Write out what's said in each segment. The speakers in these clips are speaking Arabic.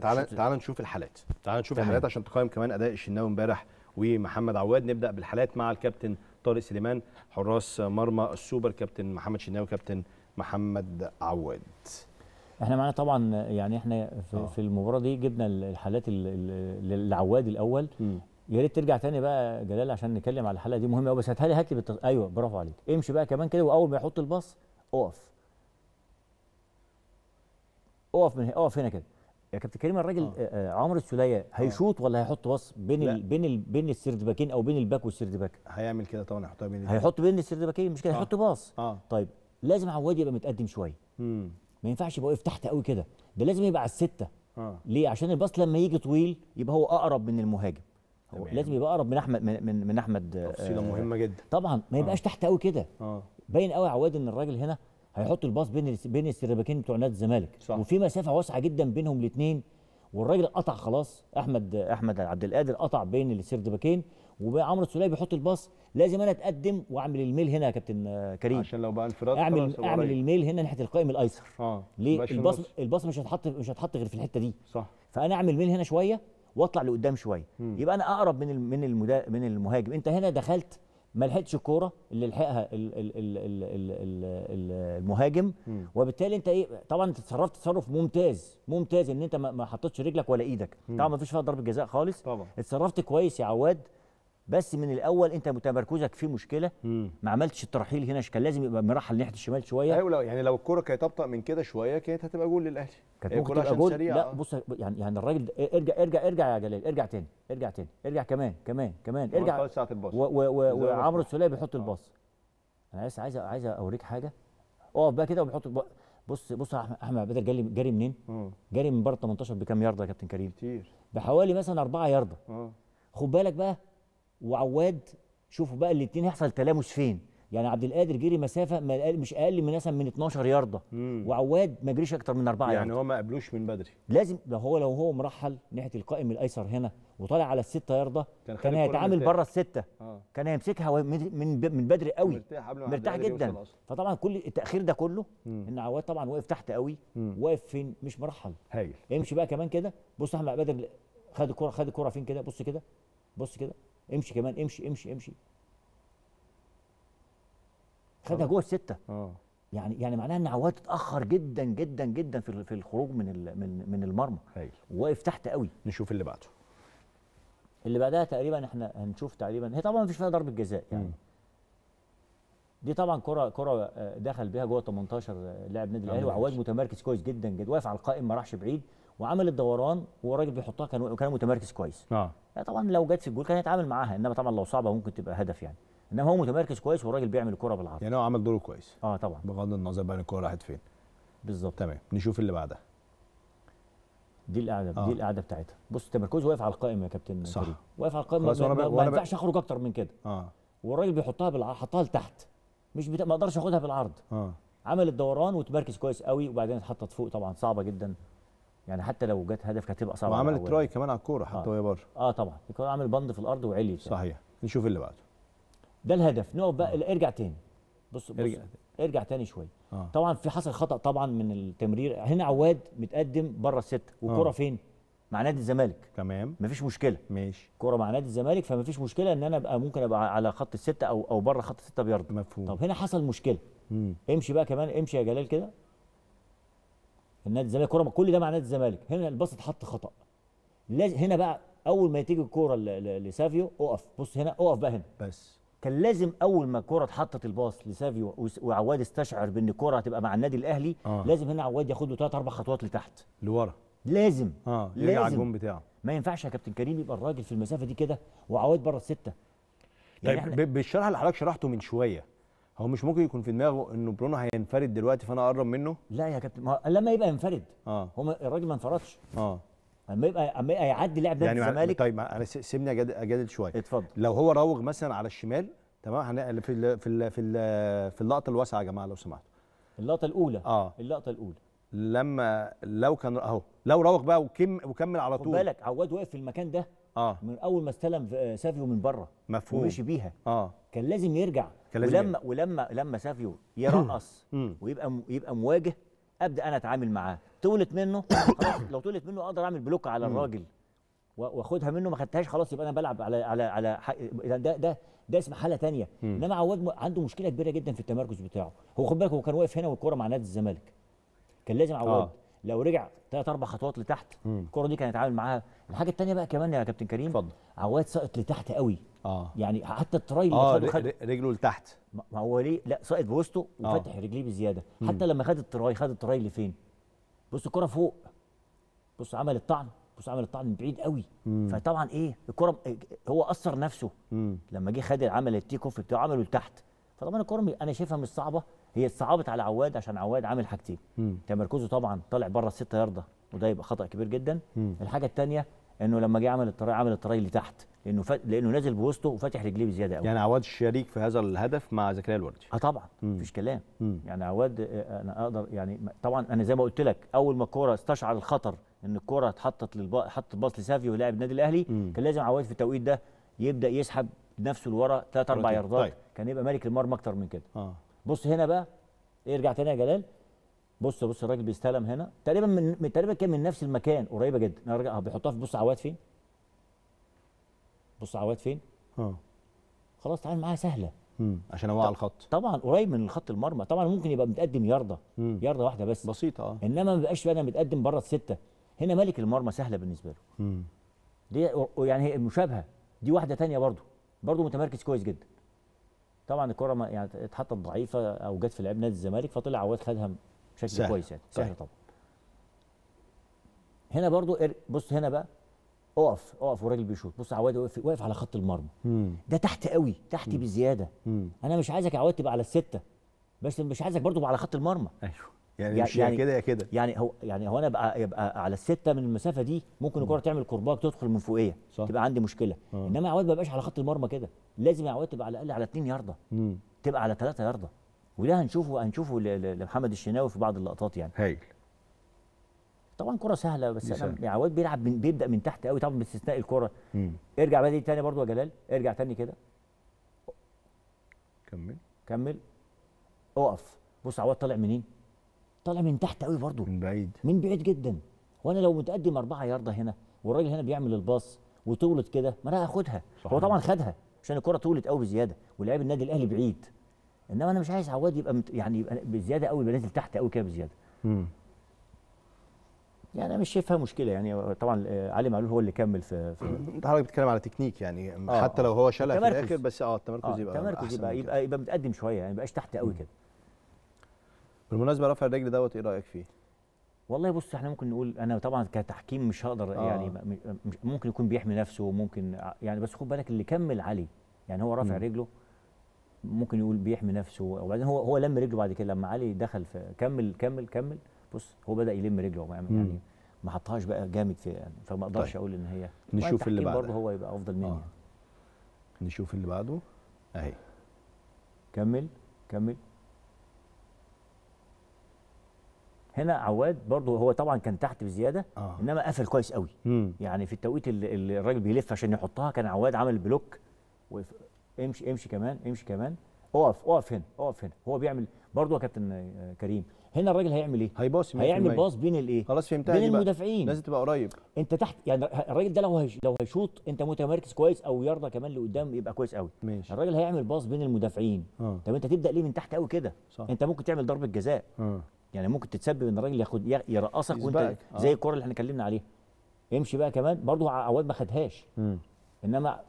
تعال تعال نشوف الحالات تعال نشوف الحالات عشان تقيم كمان اداء الشناوي امبارح ومحمد عواد نبدا بالحالات مع الكابتن طارق سليمان حراس مرمى السوبر كابتن محمد شناوي كابتن محمد عواد احنا معانا طبعا يعني احنا في, آه. في المباراه دي جبنا الحالات للعواد الاول يا ريت ترجع تاني بقى جلال عشان نتكلم على الحلقه دي مهمه قوي بس هات لي هات لي بالتص... ايوه برافو عليك امشي بقى كمان كده واول ما يحط الباص اقف اقف من هنا اقف هنا كده يا كابتن كريم الراجل آه. آه،, آه، عمرو السوليه هيشوط آه. ولا هيحط باص بين ال بين ال بين السردباكين او بين الباك باك هيعمل كده طبعا هيحطها بين هيحط بين باكين مش كده هيحط آه. باص آه. طيب لازم عواد يبقى متقدم شويه ما ينفعش يبقى واقف تحت قوي كده ده لازم يبقى على السته آه. ليه عشان الباص لما يجي طويل يبقى هو اقرب من المهاجم هو لازم يبقى اقرب من احمد من من, من احمد تفصيله آه مهمه جدا طبعا ما يبقاش آه. تحت قوي كده آه. باين قوي عواد ان الراجل هنا هيحط الباص بين بين السرباكين بتوع نادي الزمالك وفي مسافه واسعه جدا بينهم الاثنين والراجل قطع خلاص احمد احمد عبد القادر قطع بين السرباكين وعمرو السوليه بيحط الباص لازم انا اتقدم واعمل الميل هنا يا كابتن كريم عشان لو بقى انفراد اعمل اعمل الميل هنا ناحيه القائم الايسر اه ليه الباص الباص مش هيتحط مش هيتحط غير في الحته دي صح فانا اعمل ميل هنا شويه واطلع لقدام شويه يبقى انا اقرب من من من المهاجم انت هنا دخلت ما لحقتش الكوره اللي لحقها المهاجم وبالتالي انت ايه طبعا انت اتصرفت تصرف ممتاز ممتاز ان انت ما حطيتش رجلك ولا ايدك طبعا ما فيش فيها ضربه جزاء خالص طبعا اتصرفت كويس يا عواد بس من الاول انت تمركزك في مشكله ما عملتش الترحيل هنا كان لازم يبقى مرحل ناحيه الشمال شويه ايوه لو يعني لو الكوره كانت ابطا من كده شويه كانت هتبقى جول للاهلي كانت ممكن تبقى جول لا بص يعني يعني الراجل ارجع ارجع ارجع يا جلال ارجع تاني ارجع تاني ارجع كمان كمان كمان ارجع ساعه الباص وعمرو السوليه بيحط آه. الباص انا بس عايز عايز اوريك حاجه اقف بقى كده وبيحط بص بص يا احمد بدر جري جاري منين؟ جاري من بره 18 بكام يارده يا كابتن كريم؟ كتير بحوالي مثلا 4 يارده آه. خد بالك بقى وعواد شوفوا بقى الاثنين هيحصل تلامس فين يعني عبد القادر جري مسافه مش اقل من مثلا من 12 يارده وعواد ما جريش اكتر من 4 يعني يارده يعني هو ما قابلوش من بدري لازم ده هو لو هو مرحل ناحيه القائم الايسر هنا وطالع على الستة يارده كان, كان هيتعامل بره الستة آه. كان هيمسكها من من بدري قوي مرتاح, قبل مرتاح جدا فطبعا كل التاخير ده كله مم. ان عواد طبعا واقف تحت قوي واقف فين مش مرحل هايل امشي بقى كمان كده بص احمد بدر خد الكره خد الكره فين كده بص كده بص كده امشي كمان امشي امشي امشي خدها آه. جوه السته اه يعني يعني معناها ان عواد اتاخر جدا جدا جدا في في الخروج من من من المرمى واقف تحت قوي نشوف اللي بعده اللي بعدها تقريبا احنا هنشوف تقريبا هي طبعا مفيش فيها ضربه جزاء يعني م. دي طبعا كره كره آه، دخل بيها جوه 18 آه، لاعب نادي الاهلي وعواد متمركز كويس جدا جدا واقف على القائم ما راحش بعيد وعمل الدوران والراجل بيحطها كان كان متمركز كويس اه يعني طبعا لو جت في الجول كان هيتعامل معاها انما طبعا لو صعبه ممكن تبقى هدف يعني انما هو متمركز كويس والراجل بيعمل الكره بالعرض يعني هو عمل دوره كويس اه طبعا بغض النظر بقى الكره راحت فين بالظبط تمام نشوف اللي بعدها دي القعده آه. دي القعده بتاعتها بص التمركز واقف على القائم يا كابتن صح كريم واقف على القائم ما ينفعش اخرج اكتر من كده اه والراجل بيحطها بالعرض حطها لتحت مش بتا... ما اقدرش اخدها بالعرض اه عمل الدوران وتمركز كويس قوي وبعدين اتحطت فوق طبعا صعبه جدا يعني حتى لو جت هدف كانت هتبقى صعبه وعمل تراي كمان على الكوره حتى آه. وهي بره اه طبعا كان عمل بند في الارض وعلي صحيح نشوف اللي بعده ده الهدف نقف بقى آه. ارجع تاني بص بص ارجع, ارجع تاني شويه آه. طبعا في حصل خطا طبعا من التمرير هنا عواد متقدم بره السته والكوره آه. فين مع نادي الزمالك تمام مفيش مشكله ماشي كوره مع نادي الزمالك فمفيش مشكله ان انا ابقى ممكن ابقى على خط السته او او بره خط السته بيارد مفهوم طب هنا حصل مشكله مم. امشي بقى كمان امشي يا جلال كده النادي الزمالك كوره كل ده مع نادي الزمالك هنا الباص اتحط خطا لازم هنا بقى اول ما تيجي الكوره لسافيو اقف بص هنا اقف بقى هنا بس كان لازم اول ما الكوره اتحطت الباص لسافيو وعواد استشعر بان الكوره هتبقى مع النادي الاهلي آه. لازم هنا عواد ياخد له ثلاث اربع خطوات لتحت لورا لازم اه يرجع الجون بتاعه ما ينفعش يا كابتن كريم يبقى الراجل في المسافه دي كده وعواد بره السته يعني طيب بالشرح اللي حضرتك شرحته من شويه هو مش ممكن يكون في دماغه انه برونو هينفرد دلوقتي فانا اقرب منه لا يا كابتن ما لما يبقى ينفرد اه هو الراجل ما انفردش اه اما يبقى اما يبقى يعدي لاعب نادي يعني الزمالك طيب انا سيبني أجادل, شويه اتفضل لو هو راوغ مثلا على الشمال تمام في ال... في ال... في ال... في اللقطه الواسعه يا جماعه لو سمحتوا اللقطه الاولى اه اللقطه الاولى لما لو كان اهو لو راوغ بقى وكم وكمل على طول خد بالك عواد واقف في المكان ده اه من اول ما استلم آه، سافيو من بره مفهوم ومشي بيها اه كان لازم يرجع كان لازم ولما ولما لما سافيو يرقص ويبقى يبقى مواجه ابدا انا اتعامل معاه طولت منه خلاص لو طولت منه اقدر اعمل بلوك على الراجل واخدها منه ما خدتهاش خلاص يبقى انا بلعب على على على ده ده ده ده اسم حاله ثانيه انما عواد عنده مشكله كبيره جدا في التمركز بتاعه هو خد بالك هو كان واقف هنا والكوره مع نادي الزمالك كان لازم عواد آه. لو رجع ثلاث اربع خطوات لتحت الكره دي كان يتعامل معاها الحاجه الثانيه بقى كمان يا كابتن كريم اتفضل عواد ساقط لتحت قوي اه يعني حتى التراي اللي آه خد رجله لتحت ما هو ليه لا ساقط بوسطه وفاتح آه. رجليه بزياده مم. حتى لما خد التراي خد التراي لفين بص الكره فوق بص عمل الطعن بص عمل الطعن من بعيد قوي مم. فطبعا ايه الكره هو اثر نفسه مم. لما جه خد عمل التيك اوف بتاعه عمله لتحت فطبعا الكره انا شايفها مش صعبه هي اتصعبت على عواد عشان عواد عامل حاجتين تمركزه طبعا طالع بره الست يارده وده يبقى خطا كبير جدا مم. الحاجه الثانيه انه لما جه عمل الطريق عمل اللي تحت لانه ف... لانه نازل بوسطه وفاتح رجليه بزياده قوي يعني عواد شريك في هذا الهدف مع زكريا الوردي اه طبعا مفيش كلام مم. يعني عواد آه، آه، انا اقدر يعني طبعا انا زي ما قلت لك اول ما الكوره استشعر الخطر ان الكوره اتحطت للبا حط باص لسافيو لاعب النادي الاهلي مم. كان لازم عواد في التوقيت ده يبدا يسحب نفسه لورا ثلاث اربع ياردات طيب. كان يبقى مالك المرمى اكتر من كده آه. بص هنا بقى ارجع تاني يا جلال بص بص الراجل بيستلم هنا تقريبا من تقريبا كان من نفس المكان قريبه جدا ارجع بيحطها في بص عواد فين بص عواد فين اه خلاص تعال معاها سهله امم عشان هو على الخط طبعا قريب من الخط المرمى طبعا ممكن يبقى متقدم يارده يارده واحده بس بسيطه اه انما ما بقاش بقى متقدم بره السته هنا ملك المرمى سهله بالنسبه له امم دي يعني هي مشابهه دي واحده ثانيه برضه برضه متمركز كويس جدا طبعا الكره يعني اتحطت ضعيفه او جت في لعيب نادي الزمالك فطلع عواد خدها بشكل سهل. كويس يعني سهل طبعا هنا برضو بص هنا بقى اقف اقف والراجل بيشوط بص عواد واقف واقف على خط المرمى ده تحت قوي تحت بزياده مم. انا مش عايزك عواد تبقى على السته بس مش عايزك برضو على خط المرمى ايوه يعني, يعني مش يعني كده يا كده يعني هو يعني هو انا بقى يبقى على السته من المسافه دي ممكن الكره تعمل كرباك تدخل من فوقيه صح. تبقى عندي مشكله آه. انما يا عواد ما بقاش على خط المرمى كده لازم يا عواد تبقى على الاقل على 2 يارده مم. تبقى على 3 يارده وده هنشوفه هنشوفه لمحمد الشناوي في بعض اللقطات يعني هايل طبعا كره سهله بس يا يعني عواد بيلعب من بيبدا من تحت قوي طبعا باستثناء الكره مم. ارجع بدري تاني برضو يا جلال ارجع تاني كده كمل كمل اقف بص عواد طالع منين طالع من تحت قوي برضه من بعيد من بعيد جدا وانا لو متقدم اربعه يارده هنا والراجل هنا بيعمل الباص وطولت كده ما انا هاخدها هو طبعا خدها عشان الكره طولت قوي بزياده ولاعيب النادي الاهلي بعيد انما انا مش عايز عواد يبقى مت... يعني يبقى بزياده قوي يبقى نازل تحت قوي كده بزياده امم يعني انا مش شايفها مشكله يعني طبعا آه، علي معلول هو اللي كمل في, في انت حضرتك بتتكلم على تكنيك يعني آه حتى لو هو شالها آه. في الاخر بس اه التمركز آه يبقى التمركز يبقى يبقى, يبقى متقدم شويه يعني ما يبقاش تحت قوي كده بالمناسبه رفع الرجل دوت ايه رايك فيه؟ والله بص احنا ممكن نقول انا طبعا كتحكيم مش هقدر آه. يعني ممكن يكون بيحمي نفسه ممكن يعني بس خد بالك اللي كمل علي يعني هو رافع رجله ممكن يقول بيحمي نفسه وبعدين هو هو لم رجله بعد كده لما علي دخل في كمل كمل كمل بص هو بدا يلم رجله يعني ما حطهاش بقى جامد في يعني فما اقدرش طيب. اقول ان هي نشوف اللي بعده برضه هو يبقى افضل مني آه. نشوف اللي بعده اهي كمل كمل هنا عواد برضه هو طبعا كان تحت بزياده آه. انما قفل كويس قوي مم. يعني في التوقيت اللي الراجل بيلف عشان يحطها كان عواد عمل بلوك امشي امشي كمان امشي كمان اقف اقف هنا اقف هنا هو بيعمل برضه يا كابتن كريم هنا الراجل هيعمل ايه هيباص هيعمل باص بين الايه خلاص فهمتها بين المدافعين لازم تبقى قريب انت تحت يعني الراجل ده لو هيش لو هيشوط انت متمركز كويس او يرضى كمان لقدام يبقى كويس قوي ماشي الراجل هيعمل باص بين المدافعين آه. طب انت تبدا ليه من تحت قوي كده انت ممكن تعمل ضربه جزاء آه. يعني ممكن تتسبب ان الراجل ياخد يرقصك وانت آه. زي الكوره اللي احنا اتكلمنا عليها امشي بقى كمان برضه عواد ما خدهاش انما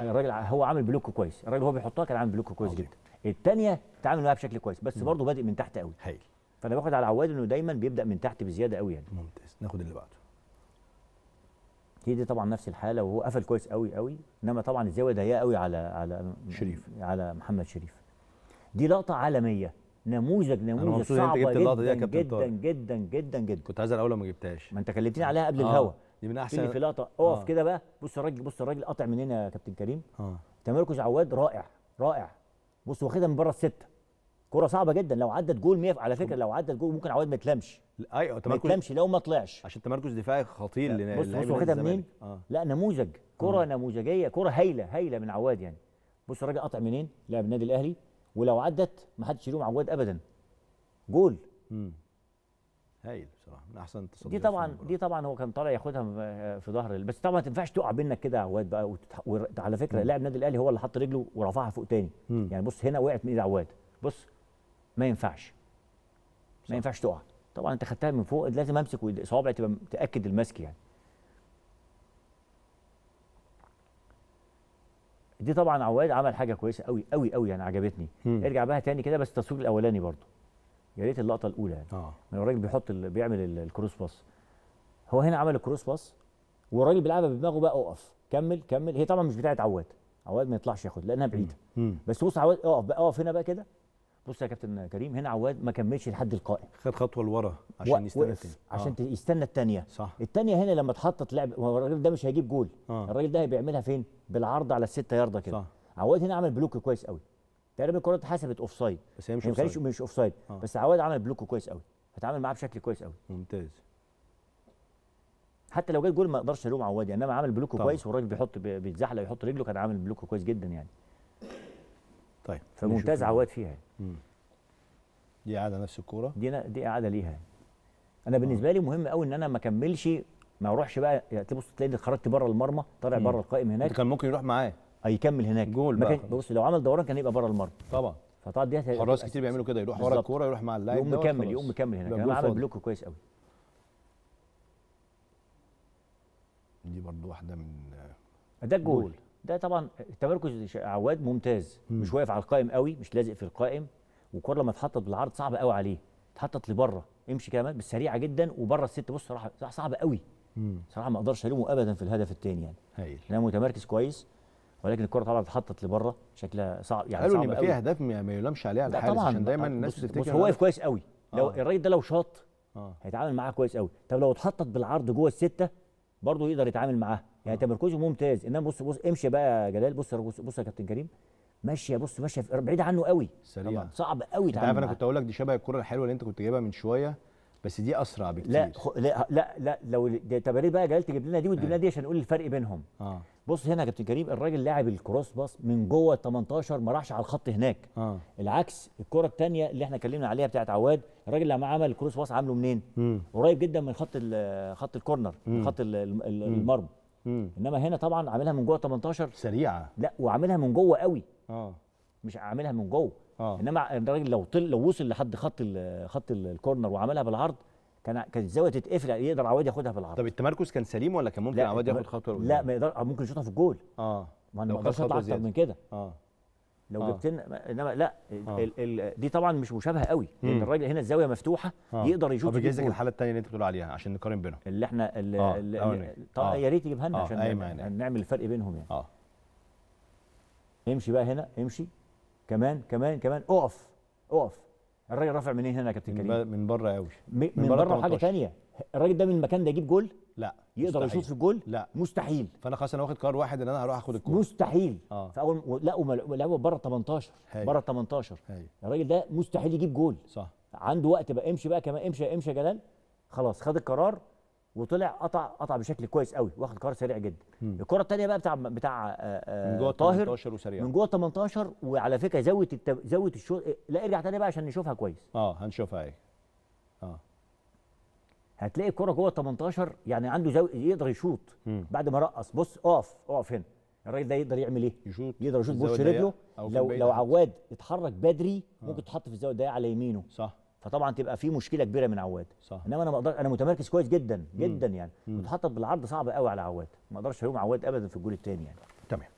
الراجل هو عامل بلوك كويس الراجل هو بيحطها كان عامل بلوك كويس عظيم. جدا الثانيه تعامل معاها بشكل كويس بس برضه بادئ من تحت قوي هايل فانا باخد على عواد انه دايما بيبدا من تحت بزياده قوي يعني ممتاز ناخد اللي بعده هي دي طبعا نفس الحاله وهو قفل كويس قوي قوي انما طبعا الزاويه ضيقه قوي على على شريف على محمد شريف دي لقطه عالميه نموذج نموذج صعب جدا, جدا, جدا جدا جدا جدا كنت عايز الاول ما جبتهاش ما انت كلمتني عليها قبل آه. الهوا دي من احسن في لقطه اقف آه. كده بقى بص الراجل بص الراجل قاطع من هنا يا كابتن كريم اه تمركز عواد رائع رائع بص واخدها من بره السته كرة صعبة جدا لو عدت جول 100 على فكرة لو عدت جول ممكن عواد ما يتلمش ايوه تمركز ما يتلمش لو ما طلعش عشان تمركز دفاعي خطير لنا بص بص واخدها منين؟ آه. لا نموذج كرة آه. نموذجية كرة هايلة هايلة من عواد يعني بص الراجل قاطع منين؟ لاعب النادي الاهلي ولو عدت ما حدش يلوم عواد ابدا جول امم هايل بصراحه من احسن التصديات دي طبعا دي طبعا هو كان طالع ياخدها آه، في ظهر بس طبعا ما تنفعش تقع بينك كده يا عواد بقى وعلى فكره لاعب النادي الاهلي هو اللي حط رجله ورفعها فوق تاني مم. يعني بص هنا وقعت من ايد عواد بص ما ينفعش ما ينفعش تقع طبعا انت خدتها من فوق لازم امسك صوابعي تبقى متاكد المسك يعني دي طبعا عواد عمل حاجه كويسه قوي قوي قوي يعني عجبتني ارجع بقى تاني كده بس التصوير الاولاني برضو يا ريت اللقطه الاولى يعني آه. من الراجل بيحط ال... بيعمل ال... الكروس باس هو هنا عمل الكروس باس والراجل بيلعبها بدماغه بقى اقف كمل كمل هي طبعا مش بتاعت عواد عواد ما يطلعش ياخد لانها بعيده بس بص عواد اقف بقى اقف هنا بقى كده بص يا كابتن كريم هنا عواد ما كملش لحد القائم خد خطوه لورا عشان يستنى آه. عشان آه. يستنى الثانيه صح الثانيه هنا لما اتحطت لعب هو الراجل ده مش هيجيب جول آه. الراجل ده هيعملها فين بالعرض على الستة ياردة كده صح عواد هنا عمل بلوك كويس قوي تقريبا الكره اتحسبت اوف سايد بس هي مش يعني اوف سايد مش اوف سايد آه. بس عواد عمل بلوك كويس قوي فتعامل معاه بشكل كويس قوي ممتاز حتى لو جت جول ما اقدرش الوم عواد انما عمل بلوك طبعا. كويس والراجل بيحط بيتزحلق يحط رجله كان عامل بلوك كويس جدا يعني طيب فممتاز عواد فيها يعني. دي اعاده نفس الكوره دي دي اعاده ليها انا بالنسبه آه. لي مهم قوي ان انا ما اكملش ما اروحش بقى يعني تبص تلاقي خرجت بره المرمى طالع بره القائم هناك كان ممكن يروح معاه هيكمل هناك جول بقى بص لو عمل دوران كان يبقى بره المرمى طبعا فطبعا دي حراس كتير بيعملوا كده يروح ورا الكوره يروح مع اللاعب يقوم مكمل يقوم مكمل هناك كان عمل بلوك كويس قوي دي برضو واحده من ده الجول ده طبعا التمركز عواد ممتاز مم. مش واقف على القائم قوي مش لازق في القائم والكره لما اتحطت بالعرض صعبه قوي عليه اتحطت لبره امشي كمان بس سريعه جدا وبره الست بص راح صعبه قوي صراحه ما اقدرش الومه ابدا في الهدف الثاني يعني هايل لانه متمركز كويس ولكن الكره طبعا اتحطت لبره شكلها صعب يعني قالوا ان في اهداف ما يلامش عليها الحارس عشان دايما الناس بتفتكر بص هو واقف كويس قوي لو آه. الراجل ده لو شاط آه. هيتعامل معاه كويس قوي طب لو اتحطت بالعرض جوه السته برضه يقدر يتعامل معاها يعني آه. تمركزه ممتاز انما بص بص امشي بقى يا جلال بص بص, بص يا كابتن كريم ماشيه بص ماشيه بعيد عنه قوي سريع طبعا صعب قوي تعمل انا كنت اقول لك دي شبه الكره الحلوه اللي انت كنت جايبها من شويه بس دي اسرع بكتير لا لا لا, لا لو تباريه بقى جلال تجيب لنا دي وتجيب لنا آه. دي عشان نقول الفرق بينهم اه بص هنا يا كابتن كريم الراجل لاعب الكروس باص من جوه ال 18 ما راحش على الخط هناك آه. العكس الكره الثانيه اللي احنا اتكلمنا عليها بتاعت عواد الراجل لما عمل الكروس باص عامله منين قريب جدا من خط خط الكورنر من خط المرمى انما هنا طبعا عاملها من جوه 18 سريعه لا وعاملها من جوه قوي اه مش عاملها من جوه آه. انما الراجل لو طل لو وصل لحد خط خط الكورنر وعملها بالعرض كان كانت الزاويه تتقفل يعني يقدر عواد ياخدها بالعرض طب التمركز كان سليم ولا كان ممكن عواد ياخد خطوه لا ما يقدر ممكن يشوطها في الجول اه ما انا ما اقدرش اكتر من كده اه لو آه. جبت لنا انما لا آه. ال ال دي طبعا مش مشابهه قوي لان الراجل هنا الزاويه مفتوحه آه. يقدر يشوط طب جايزك الحاله الثانيه اللي انت بتقول عليها عشان نقارن بينهم اللي احنا اللي آه. آه. آه. يا ريت يجيبها لنا آه. عشان نعمل الفرق بينهم يعني اه امشي بقى هنا امشي كمان كمان كمان اقف اقف الراجل رافع منين هنا يا كابتن كريم من بره قوي من, بره حاجه ثانيه الراجل ده من المكان ده يجيب جول لا يقدر يشوط في الجول لا مستحيل فانا خلاص انا واخد قرار واحد ان انا هروح اخد الكوره مستحيل آه. فاول لا ولعبوا بره 18 بره 18 الراجل ده مستحيل يجيب جول صح عنده وقت بقى امشي بقى كمان امشي امشي يا جلال خلاص خد القرار وطلع قطع قطع بشكل كويس قوي واخد قرار سريع جدا الكره الثانيه بقى بتاع بتاع آه، من جوه آه، طاهر 18 وسريع من جوه 18 وعلى فكره زاويه التب... زاويه الشوط إيه، لا ارجع ثاني بقى عشان نشوفها كويس اه هنشوفها اهي اه هتلاقي الكره جوه 18 يعني عنده زاويه يقدر يشوط بعد ما رقص بص اقف اقف هنا الراجل ده يقدر يعمل ايه؟ يشوط يقدر يشوط بوش رجله لو لو عواد اتحرك بدري آه. ممكن تحط في الزاويه ده على يمينه صح فطبعا تبقى في مشكله كبيره من عواد صح. انما انا مقدر... انا متمركز كويس جدا جدا يعني. مم. يعني متحطط بالعرض صعب قوي على عواد ما اقدرش الوم عواد ابدا في الجول الثاني يعني تمام